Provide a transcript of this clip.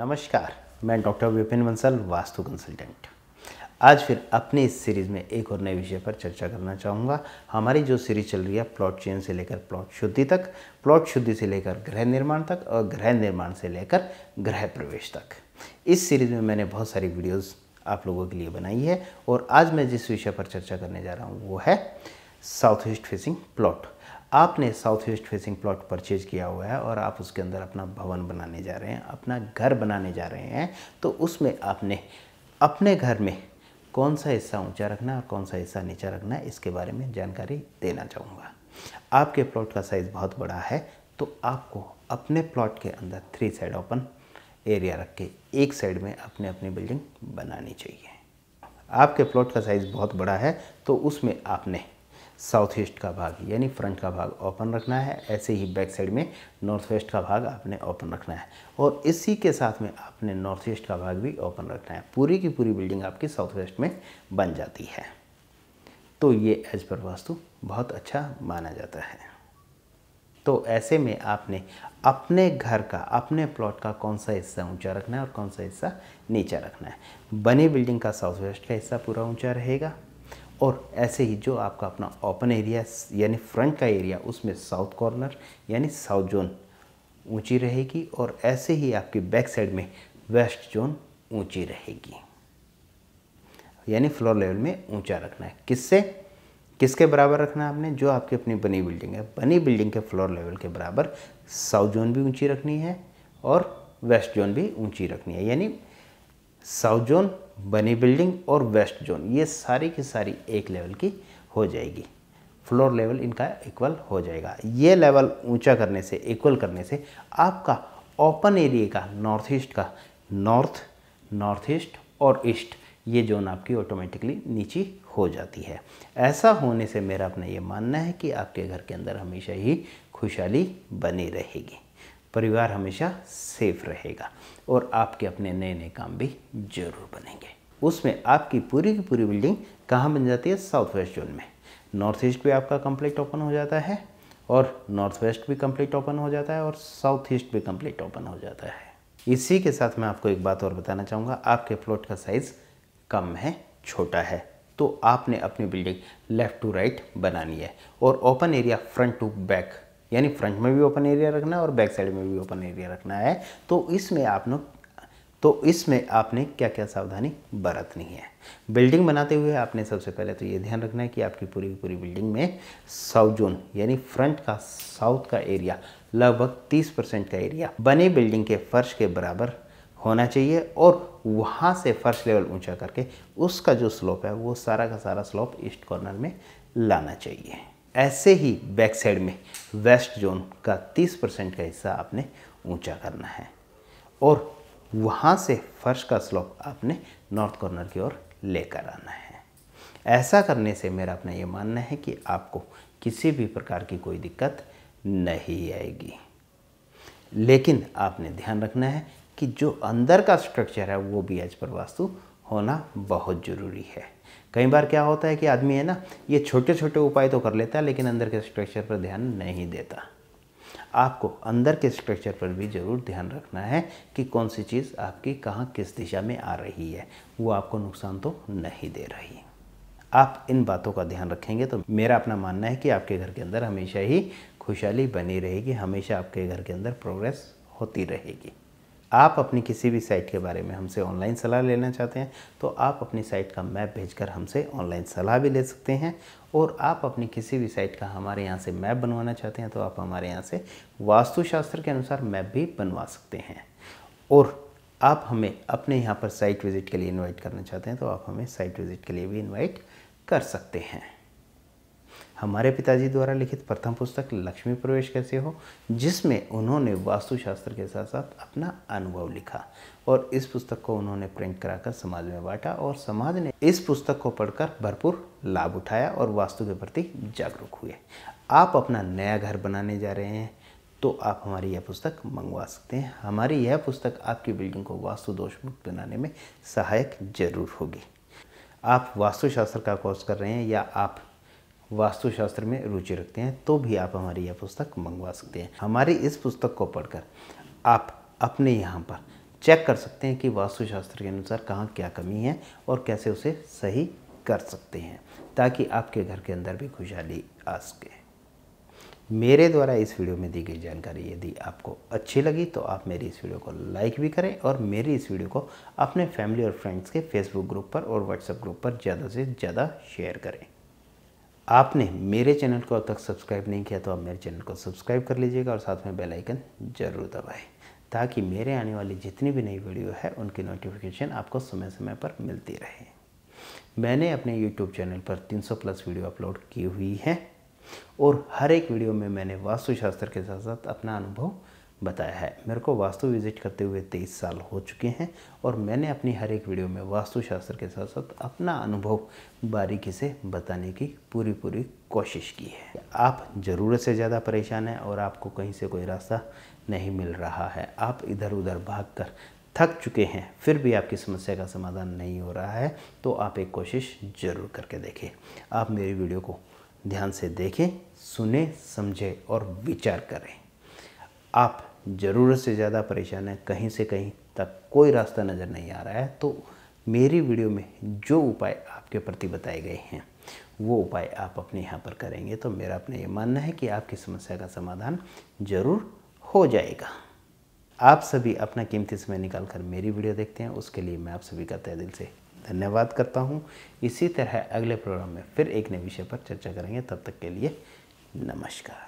नमस्कार मैं doctor Vipin Bansal Vastu consultant आज फिर अपने इस सीरीज़ में एक और नए विषय पर चर्चा करना चाहूँगा हमारी जो सीरीज़ चल रही है प्लॉट चेन से लेकर प्लॉट शुद्धि तक प्लॉट शुद्धि से लेकर गृह निर्माण तक और गृह निर्माण से लेकर गृह प्रवेश तक इस सीरीज़ में मैंने बहुत सारी वीडियोज़ आप लोगों के लिए बनाई है और आज मैं जिस विषय पर चर्चा करने जा रहा हूँ वो है साउथ ईस्ट फेसिंग प्लॉट आपने south west facing plot purchase किया हुआ है और आप उसके अंदर अपना भवन बनाने जा रहे हैं अपना घर बनाने जा रहे हैं तो उसमें आपने अपने घर में कौन सा हिस्सा ऊंचा रखना और कौन सा हिस्सा नीचा रखना है इसके बारे में जानकारी देना चाहूँगा आपके प्लॉट का साइज़ बहुत बड़ा है तो आपको अपने प्लॉट के अंदर थ्री साइड ओपन एरिया रख के एक साइड में अपने अपनी बिल्डिंग बनानी चाहिए आपके प्लॉट का साइज़ बहुत बड़ा है तो उसमें आपने साउथ ईस्ट का भाग यानी फ्रंट का भाग ओपन रखना है ऐसे ही बैक साइड में नॉर्थ वेस्ट का भाग आपने ओपन रखना है और इसी के साथ में आपने नॉर्थ ईस्ट का भाग भी ओपन रखना है पूरी की पूरी बिल्डिंग आपकी साउथ वेस्ट में बन जाती है तो ये एज पर वास्तु बहुत अच्छा माना जाता है तो ऐसे में आपने अपने घर का अपने प्लॉट का कौन सा हिस्सा ऊंचा रखना है और कौन सा हिस्सा नीचा रखना है बनी बिल्डिंग का साउथ वेस्ट का हिस्सा पूरा ऊंचा रहेगा और ऐसे ही जो आपका अपना ओपन एरिया यानी फ्रंट का एरिया उसमें साउथ कॉर्नर यानी साउथ जोन ऊंची रहेगी और ऐसे ही आपकी बैक साइड में वेस्ट जोन ऊंची रहेगी यानी फ्लोर लेवल में ऊंचा रखना है किससे किसके बराबर रखना है आपने जो आपकी अपनी बनी बिल्डिंग है बनी बिल्डिंग के फ्लोर लेवल के बराबर साउथ जोन भी ऊंची रखनी है और वेस्ट जोन भी ऊंची रखनी है यानी साउथ जोन बनी बिल्डिंग और वेस्ट जोन ये सारी की सारी एक लेवल की हो जाएगी फ्लोर लेवल इनका इक्वल हो जाएगा ये लेवल ऊंचा करने से इक्वल करने से आपका ओपन एरिया का नॉर्थ ईस्ट का नॉर्थ नॉर्थ ईस्ट और ईस्ट ये जोन आपकी ऑटोमेटिकली नीची हो जाती है ऐसा होने से मेरा अपना ये मानना है कि आपके घर के अंदर हमेशा ही खुशहाली बनी रहेगी परिवार हमेशा सेफ रहेगा और आपके अपने नए नए काम भी जरूर बनेंगे उसमें आपकी पूरी की पूरी बिल्डिंग कहाँ बन जाती है साउथ वेस्ट जोन में नॉर्थ ईस्ट भी आपका कंप्लीट ओपन हो जाता है और नॉर्थ वेस्ट भी कंप्लीट ओपन हो जाता है और साउथ ईस्ट भी कंप्लीट ओपन हो जाता है इसी के साथ मैं आपको एक बात और बताना चाहूँगा आपके प्लॉट का साइज़ कम है छोटा है तो आपने अपनी बिल्डिंग लेफ़्ट टू राइट बनानी है और open area front to back यानी फ्रंट में भी ओपन एरिया रखना है और बैक साइड में भी ओपन एरिया रखना है तो इसमें आप लोग तो इसमें आपने क्या क्या सावधानी बरतनी है बिल्डिंग बनाते हुए आपने सबसे पहले तो ये ध्यान रखना है कि आपकी पूरी पूरी बिल्डिंग में साउथ जोन यानी फ्रंट का साउथ का एरिया लगभग 30 परसेंट का एरिया बने बिल्डिंग के फर्श के बराबर होना चाहिए और वहाँ से फर्श लेवल ऊंचा करके उसका जो स्लोप है वो सारा का सारा स्लोप ईस्ट कॉर्नर में लाना चाहिए ऐसे ही बैक साइड में वेस्ट जोन का 30 परसेंट का हिस्सा आपने ऊंचा करना है और वहाँ से फर्श का स्लोप आपने नॉर्थ कॉर्नर की ओर लेकर आना है ऐसा करने से मेरा अपना ये मानना है कि आपको किसी भी प्रकार की कोई दिक्कत नहीं आएगी लेकिन आपने ध्यान रखना है कि जो अंदर का स्ट्रक्चर है वो भी एज पर वास्तु होना बहुत ज़रूरी है कई बार क्या होता है कि आदमी है ना ये छोटे छोटे उपाय तो कर लेता है लेकिन अंदर के स्ट्रक्चर पर ध्यान नहीं देता आपको अंदर के स्ट्रक्चर पर भी ज़रूर ध्यान रखना है कि कौन सी चीज़ आपकी कहाँ किस दिशा में आ रही है वो आपको नुकसान तो नहीं दे रही आप इन बातों का ध्यान रखेंगे तो मेरा अपना मानना है कि आपके घर के अंदर हमेशा ही खुशहाली बनी रहेगी हमेशा आपके घर के अंदर प्रोग्रेस होती रहेगी आप अपनी किसी भी साइट के बारे में हमसे ऑनलाइन सलाह लेना चाहते हैं तो आप अपनी साइट का मैप भेजकर हमसे ऑनलाइन सलाह भी ले सकते हैं और आप अपनी किसी भी साइट का हमारे यहाँ से मैप बनवाना चाहते हैं तो आप हमारे यहाँ से वास्तुशास्त्र के अनुसार मैप भी बनवा सकते हैं और आप हमें अपने यहाँ पर साइट विज़िट के लिए इन्वाइट करना चाहते हैं तो आप हमें साइट विज़िट के लिए भी इन्वाइट कर सकते हैं हमारे पिताजी द्वारा लिखित प्रथम पुस्तक लक्ष्मी प्रवेश कैसे हो जिसमें उन्होंने वास्तुशास्त्र के साथ साथ अपना अनुभव लिखा और इस पुस्तक को उन्होंने प्रिंट कराकर समाज में बांटा और समाज ने इस पुस्तक को पढ़कर भरपूर लाभ उठाया और वास्तु के प्रति जागरूक हुए आप अपना नया घर बनाने जा रहे हैं तो आप हमारी यह पुस्तक मंगवा सकते हैं हमारी यह पुस्तक आपकी बिल्डिंग को वास्तु दोष मुक्त बनाने में सहायक जरूर होगी आप वास्तुशास्त्र का कोर्स कर रहे हैं या आप वास्तुशास्त्र में रुचि रखते हैं तो भी आप हमारी यह पुस्तक मंगवा सकते हैं हमारी इस पुस्तक को पढ़कर आप अपने यहाँ पर चेक कर सकते हैं कि वास्तुशास्त्र के अनुसार कहाँ क्या कमी है और कैसे उसे सही कर सकते हैं ताकि आपके घर के अंदर भी खुशहाली आ सके मेरे द्वारा इस वीडियो में दी गई जानकारी यदि आपको अच्छी लगी तो आप मेरी इस वीडियो को लाइक भी करें और मेरी इस वीडियो को अपने फैमिली और फ्रेंड्स के फेसबुक ग्रुप पर और व्हाट्सएप ग्रुप पर ज़्यादा से ज़्यादा शेयर करें आपने मेरे चैनल को अब तक सब्सक्राइब नहीं किया तो आप मेरे चैनल को सब्सक्राइब कर लीजिएगा और साथ में बेल आइकन ज़रूर दबाएं ताकि मेरे आने वाली जितनी भी नई वीडियो है उनकी नोटिफिकेशन आपको समय समय पर मिलती रहे मैंने अपने यूट्यूब चैनल पर 300 प्लस वीडियो अपलोड की हुई है और हर एक वीडियो में मैंने वास्तुशास्त्र के साथ साथ अपना अनुभव बताया है मेरे को वास्तु विजिट करते हुए तेईस साल हो चुके हैं और मैंने अपनी हर एक वीडियो में वास्तुशास्त्र के साथ साथ अपना अनुभव बारीकी से बताने की पूरी पूरी कोशिश की है आप ज़रूरत से ज़्यादा परेशान हैं और आपको कहीं से कोई रास्ता नहीं मिल रहा है आप इधर उधर भाग कर थक चुके हैं फिर भी आपकी समस्या का समाधान नहीं हो रहा है तो आप एक कोशिश ज़रूर करके देखें आप मेरी वीडियो को ध्यान से देखें सुने समझें और विचार करें आप ज़रूरत से ज़्यादा परेशान हैं कहीं से कहीं तक कोई रास्ता नज़र नहीं आ रहा है तो मेरी वीडियो में जो उपाय आपके प्रति बताए गए हैं वो उपाय आप अपने यहाँ पर करेंगे तो मेरा अपना ये मानना है कि आपकी समस्या का समाधान ज़रूर हो जाएगा आप सभी अपना कीमती समय निकाल कर मेरी वीडियो देखते हैं उसके लिए मैं आप सभी का तय दिल से धन्यवाद करता हूँ इसी तरह अगले प्रोग्राम में फिर एक नए विषय पर चर्चा करेंगे तब तक के लिए नमस्कार